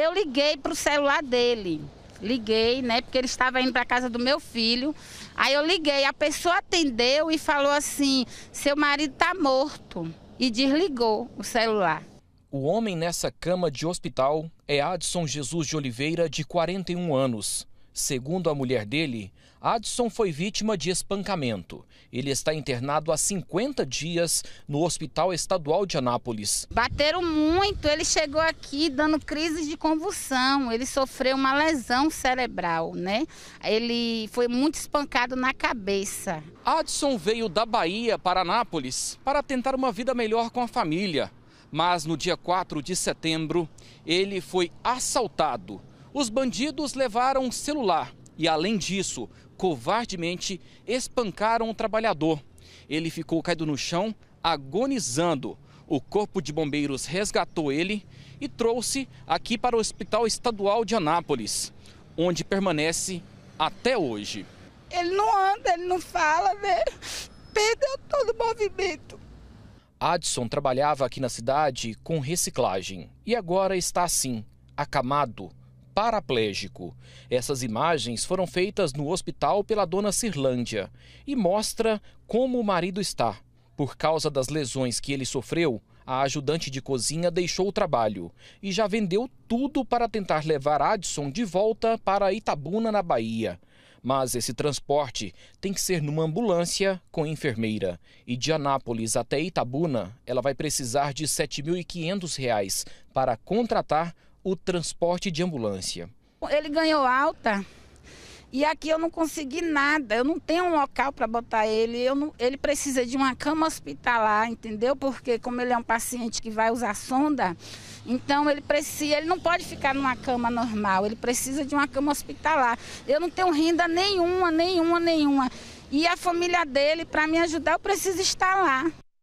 eu liguei para o celular dele. Liguei, né? Porque ele estava indo para casa do meu filho. Aí eu liguei, a pessoa atendeu e falou assim: seu marido está morto. E desligou o celular. O homem nessa cama de hospital é Adson Jesus de Oliveira, de 41 anos. Segundo a mulher dele, Adson foi vítima de espancamento. Ele está internado há 50 dias no Hospital Estadual de Anápolis. Bateram muito, ele chegou aqui dando crises de convulsão, ele sofreu uma lesão cerebral, né? Ele foi muito espancado na cabeça. Adson veio da Bahia para Anápolis para tentar uma vida melhor com a família. Mas no dia 4 de setembro, ele foi assaltado os bandidos levaram um celular e, além disso, covardemente espancaram o trabalhador. Ele ficou caído no chão, agonizando. O Corpo de Bombeiros resgatou ele e trouxe aqui para o Hospital Estadual de Anápolis, onde permanece até hoje. Ele não anda, ele não fala, né? Perdeu todo o movimento. Adson trabalhava aqui na cidade com reciclagem e agora está assim, acamado, paraplégico. Essas imagens foram feitas no hospital pela dona Cirlândia e mostra como o marido está. Por causa das lesões que ele sofreu, a ajudante de cozinha deixou o trabalho e já vendeu tudo para tentar levar Adson de volta para Itabuna, na Bahia. Mas esse transporte tem que ser numa ambulância com enfermeira. E de Anápolis até Itabuna, ela vai precisar de R$ 7.500 para contratar o transporte de ambulância. Ele ganhou alta e aqui eu não consegui nada, eu não tenho um local para botar ele, eu não, ele precisa de uma cama hospitalar, entendeu? Porque como ele é um paciente que vai usar sonda, então ele precisa, ele não pode ficar numa cama normal, ele precisa de uma cama hospitalar. Eu não tenho renda nenhuma, nenhuma, nenhuma. E a família dele, para me ajudar, eu preciso estar lá.